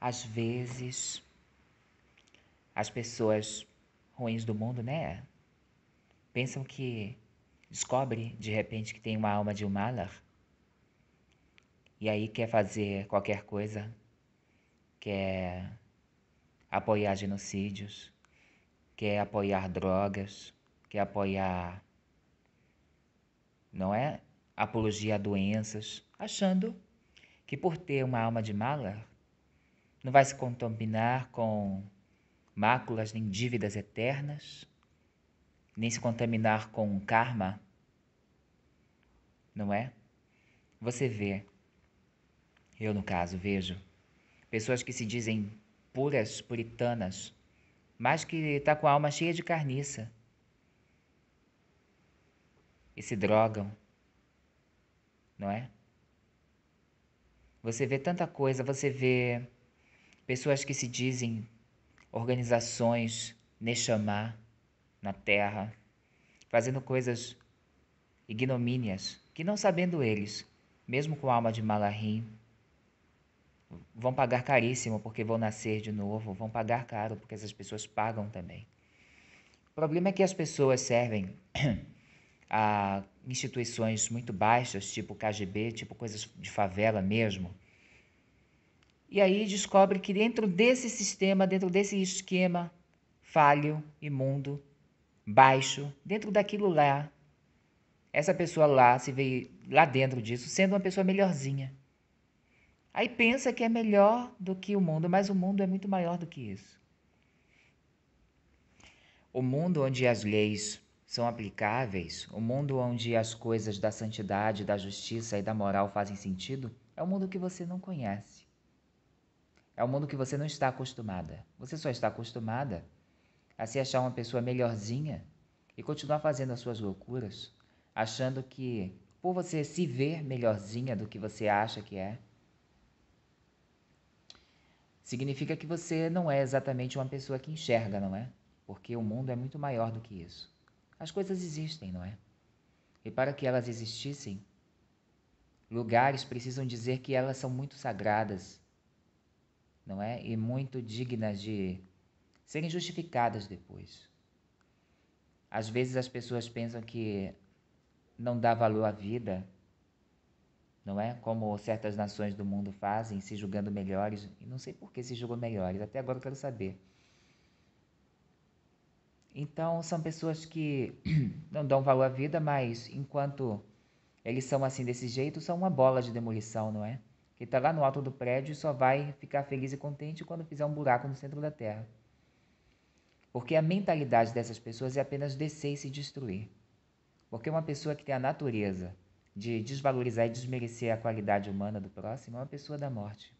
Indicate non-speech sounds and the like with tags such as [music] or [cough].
Às vezes, as pessoas ruins do mundo, né? Pensam que descobre de repente que tem uma alma de um Mahler e aí quer fazer qualquer coisa, quer apoiar genocídios, quer apoiar drogas, quer apoiar, não é? Apologia a doenças, achando que por ter uma alma de Mahler não vai se contaminar com máculas nem dívidas eternas, nem se contaminar com karma, não é? Você vê, eu no caso vejo, pessoas que se dizem puras, puritanas, mas que está com a alma cheia de carniça e se drogam, não é? Você vê tanta coisa, você vê Pessoas que se dizem organizações Neshama na terra, fazendo coisas ignomínias, que não sabendo eles, mesmo com a alma de Malahim, vão pagar caríssimo porque vão nascer de novo, vão pagar caro porque essas pessoas pagam também. O problema é que as pessoas servem [clears throat] a instituições muito baixas, tipo KGB, tipo coisas de favela mesmo, e aí descobre que dentro desse sistema, dentro desse esquema falho, imundo, baixo, dentro daquilo lá, essa pessoa lá se vê lá dentro disso sendo uma pessoa melhorzinha. Aí pensa que é melhor do que o mundo, mas o mundo é muito maior do que isso. O mundo onde as leis são aplicáveis, o mundo onde as coisas da santidade, da justiça e da moral fazem sentido, é o mundo que você não conhece. É um mundo que você não está acostumada. Você só está acostumada a se achar uma pessoa melhorzinha e continuar fazendo as suas loucuras, achando que por você se ver melhorzinha do que você acha que é, significa que você não é exatamente uma pessoa que enxerga, não é? Porque o mundo é muito maior do que isso. As coisas existem, não é? E para que elas existissem, lugares precisam dizer que elas são muito sagradas não é? E muito dignas de serem justificadas depois. Às vezes as pessoas pensam que não dá valor à vida, não é? Como certas nações do mundo fazem, se julgando melhores. E não sei por que se julgam melhores, até agora eu quero saber. Então, são pessoas que [clears throat] não dão valor à vida, mas enquanto eles são assim desse jeito, são uma bola de demolição, não é? que está lá no alto do prédio e só vai ficar feliz e contente quando fizer um buraco no centro da Terra. Porque a mentalidade dessas pessoas é apenas descer e se destruir. Porque uma pessoa que tem a natureza de desvalorizar e desmerecer a qualidade humana do próximo é uma pessoa da morte.